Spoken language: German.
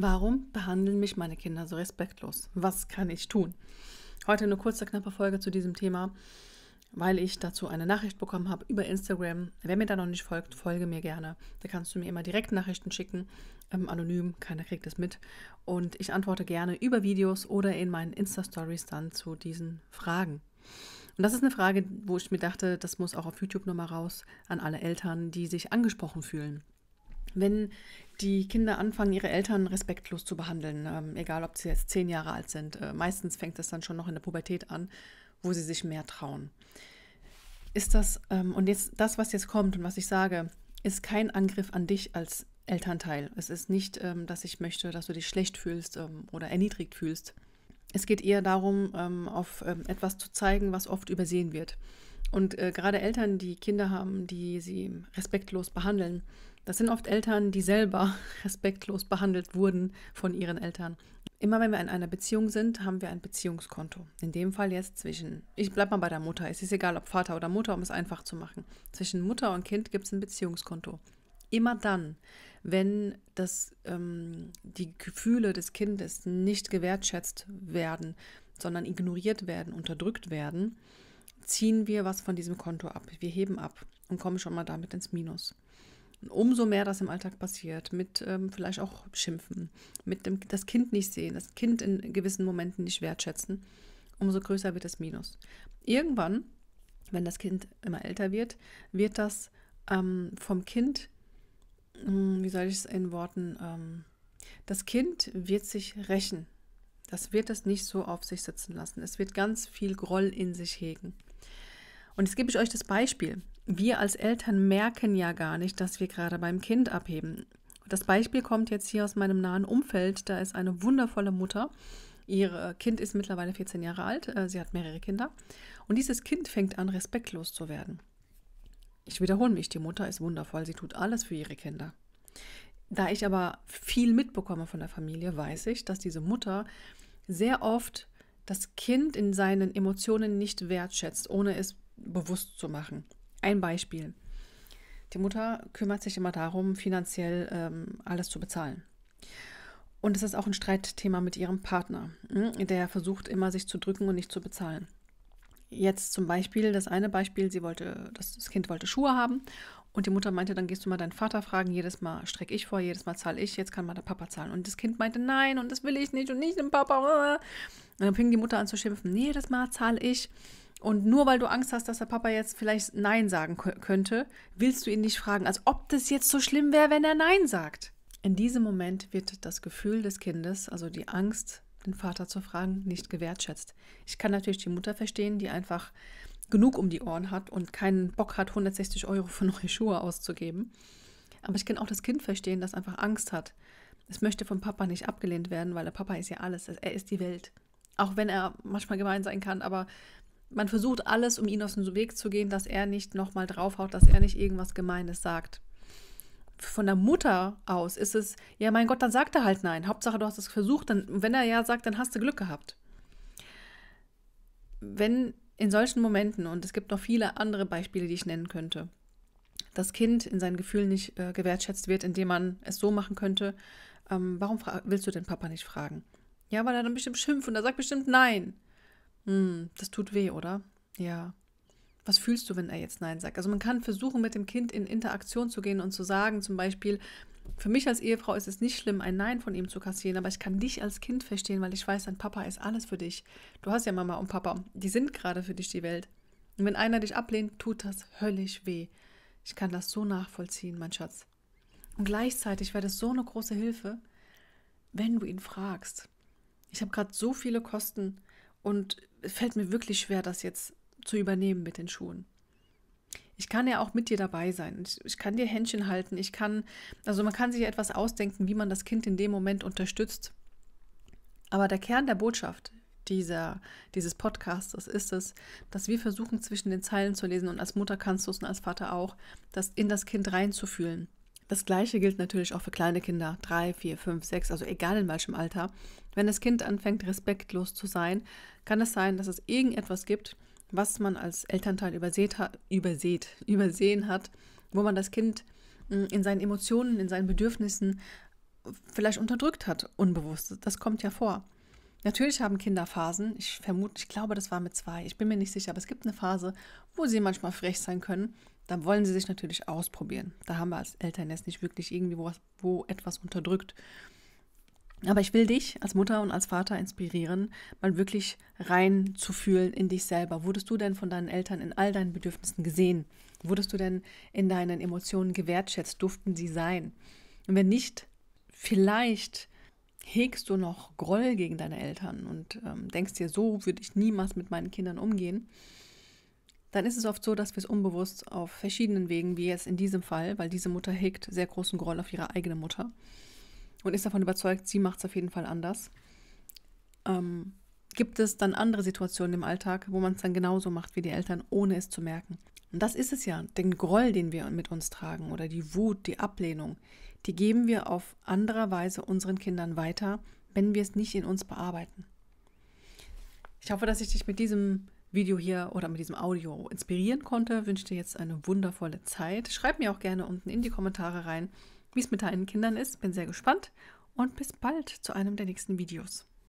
Warum behandeln mich meine Kinder so respektlos? Was kann ich tun? Heute eine kurze, knappe Folge zu diesem Thema, weil ich dazu eine Nachricht bekommen habe über Instagram. Wer mir da noch nicht folgt, folge mir gerne. Da kannst du mir immer direkt Nachrichten schicken, ähm, anonym, keiner kriegt es mit. Und ich antworte gerne über Videos oder in meinen Insta-Stories dann zu diesen Fragen. Und das ist eine Frage, wo ich mir dachte, das muss auch auf YouTube nochmal raus an alle Eltern, die sich angesprochen fühlen wenn die Kinder anfangen, ihre Eltern respektlos zu behandeln, ähm, egal ob sie jetzt zehn Jahre alt sind. Äh, meistens fängt das dann schon noch in der Pubertät an, wo sie sich mehr trauen. Ist das, ähm, und jetzt das, was jetzt kommt und was ich sage, ist kein Angriff an dich als Elternteil. Es ist nicht, ähm, dass ich möchte, dass du dich schlecht fühlst ähm, oder erniedrigt fühlst. Es geht eher darum, ähm, auf ähm, etwas zu zeigen, was oft übersehen wird. Und äh, gerade Eltern, die Kinder haben, die sie respektlos behandeln, das sind oft Eltern, die selber respektlos behandelt wurden von ihren Eltern. Immer wenn wir in einer Beziehung sind, haben wir ein Beziehungskonto. In dem Fall jetzt zwischen, ich bleibe mal bei der Mutter, es ist egal ob Vater oder Mutter, um es einfach zu machen. Zwischen Mutter und Kind gibt es ein Beziehungskonto. Immer dann, wenn das, ähm, die Gefühle des Kindes nicht gewertschätzt werden, sondern ignoriert werden, unterdrückt werden, ziehen wir was von diesem Konto ab. Wir heben ab und kommen schon mal damit ins Minus umso mehr das im Alltag passiert, mit ähm, vielleicht auch Schimpfen, mit dem das Kind nicht sehen, das Kind in gewissen Momenten nicht wertschätzen, umso größer wird das Minus. Irgendwann, wenn das Kind immer älter wird, wird das ähm, vom Kind, mh, hm, wie soll ich es in Worten, ähm, das Kind wird sich rächen. Das wird es nicht so auf sich sitzen lassen. Es wird ganz viel Groll in sich hegen. Und jetzt gebe ich euch das Beispiel wir als Eltern merken ja gar nicht, dass wir gerade beim Kind abheben. Das Beispiel kommt jetzt hier aus meinem nahen Umfeld. Da ist eine wundervolle Mutter. Ihr äh, Kind ist mittlerweile 14 Jahre alt. Äh, sie hat mehrere Kinder. Und dieses Kind fängt an, respektlos zu werden. Ich wiederhole mich, die Mutter ist wundervoll. Sie tut alles für ihre Kinder. Da ich aber viel mitbekomme von der Familie, weiß ich, dass diese Mutter sehr oft das Kind in seinen Emotionen nicht wertschätzt, ohne es bewusst zu machen. Ein Beispiel. Die Mutter kümmert sich immer darum, finanziell ähm, alles zu bezahlen. Und es ist auch ein Streitthema mit ihrem Partner, hm? der versucht immer, sich zu drücken und nicht zu bezahlen. Jetzt zum Beispiel, das eine Beispiel, sie wollte, das Kind wollte Schuhe haben und die Mutter meinte, dann gehst du mal deinen Vater fragen, jedes Mal strecke ich vor, jedes Mal zahle ich, jetzt kann mal der Papa zahlen. Und das Kind meinte, nein, und das will ich nicht und nicht den Papa. Und dann fing die Mutter an zu schimpfen, jedes Mal zahle ich. Und nur weil du Angst hast, dass der Papa jetzt vielleicht Nein sagen könnte, willst du ihn nicht fragen, als ob das jetzt so schlimm wäre, wenn er Nein sagt. In diesem Moment wird das Gefühl des Kindes, also die Angst, den Vater zu fragen, nicht gewertschätzt. Ich kann natürlich die Mutter verstehen, die einfach genug um die Ohren hat und keinen Bock hat, 160 Euro für neue Schuhe auszugeben. Aber ich kann auch das Kind verstehen, das einfach Angst hat. Es möchte vom Papa nicht abgelehnt werden, weil der Papa ist ja alles, er ist die Welt. Auch wenn er manchmal gemein sein kann, aber man versucht alles, um ihn aus dem Weg zu gehen, dass er nicht nochmal draufhaut, dass er nicht irgendwas Gemeines sagt. Von der Mutter aus ist es, ja, mein Gott, dann sagt er halt nein. Hauptsache, du hast es versucht. Dann, wenn er ja sagt, dann hast du Glück gehabt. Wenn in solchen Momenten, und es gibt noch viele andere Beispiele, die ich nennen könnte, das Kind in seinen Gefühlen nicht äh, gewertschätzt wird, indem man es so machen könnte, ähm, warum willst du den Papa nicht fragen? Ja, weil er dann bestimmt schimpft und er sagt bestimmt nein. Hm, das tut weh, oder? Ja. Was fühlst du, wenn er jetzt Nein sagt? Also man kann versuchen, mit dem Kind in Interaktion zu gehen und zu sagen, zum Beispiel, für mich als Ehefrau ist es nicht schlimm, ein Nein von ihm zu kassieren, aber ich kann dich als Kind verstehen, weil ich weiß, dein Papa ist alles für dich. Du hast ja Mama und Papa, die sind gerade für dich die Welt. Und wenn einer dich ablehnt, tut das höllisch weh. Ich kann das so nachvollziehen, mein Schatz. Und gleichzeitig wäre das so eine große Hilfe, wenn du ihn fragst. Ich habe gerade so viele Kosten und es fällt mir wirklich schwer, das jetzt zu übernehmen mit den Schuhen. Ich kann ja auch mit dir dabei sein. Ich, kann dir Händchen halten. Ich kann, also man kann sich ja etwas ausdenken, wie man das Kind in dem Moment unterstützt. Aber der Kern der Botschaft dieser, dieses Podcasts ist es, dass wir versuchen, zwischen den Zeilen zu lesen und als Mutter kannst du es und als Vater auch, das in das Kind reinzufühlen. Das gleiche gilt natürlich auch für kleine Kinder, drei, vier, fünf, sechs, also egal in welchem Alter. Wenn das Kind anfängt, respektlos zu sein, kann es sein, dass es irgendetwas gibt, was man als Elternteil überseht, hat, überseht, übersehen hat, wo man das Kind hm, in seinen Emotionen, in seinen Bedürfnissen äh, vielleicht unterdrückt hat, unbewusst. Das kommt ja vor. Natürlich haben Kinder Phasen. Ich vermute, ich glaube, das war mit zwei. Ich bin mir nicht sicher, aber es gibt eine Phase, wo sie manchmal frech sein können. Dann wollen sie sich natürlich ausprobieren. Da haben wir als Eltern jetzt nicht wirklich irgendwie wo, wo etwas unterdrückt. Aber ich will dich als Mutter und als Vater inspirieren, mal wirklich reinzufühlen in dich selber. Wurdest du denn von deinen Eltern in all deinen Bedürfnissen gesehen? Wurdest du denn in deinen Emotionen gewertschätzt? Durften sie sein? Und wenn nicht, vielleicht hegst du noch Groll gegen deine Eltern und ähm, denkst dir, so würde ich niemals mit meinen Kindern umgehen, dann ist es oft so, dass wir es unbewusst auf verschiedenen Wegen, wie jetzt in diesem Fall, weil diese Mutter hegt sehr großen Groll auf ihre eigene Mutter und ist davon überzeugt, sie macht es auf jeden Fall anders. Ähm, gibt es dann andere Situationen im Alltag, wo man es dann genauso macht wie die Eltern, ohne es zu merken. Und das ist es ja, den Groll, den wir mit uns tragen oder die Wut, die Ablehnung, die geben wir auf anderer Weise unseren Kindern weiter, wenn wir es nicht in uns bearbeiten. Ich hoffe, dass ich dich mit diesem Video hier oder mit diesem Audio inspirieren konnte. Ich wünsche dir jetzt eine wundervolle Zeit. Schreib mir auch gerne unten in die Kommentare rein, wie es mit deinen Kindern ist. Bin sehr gespannt und bis bald zu einem der nächsten Videos.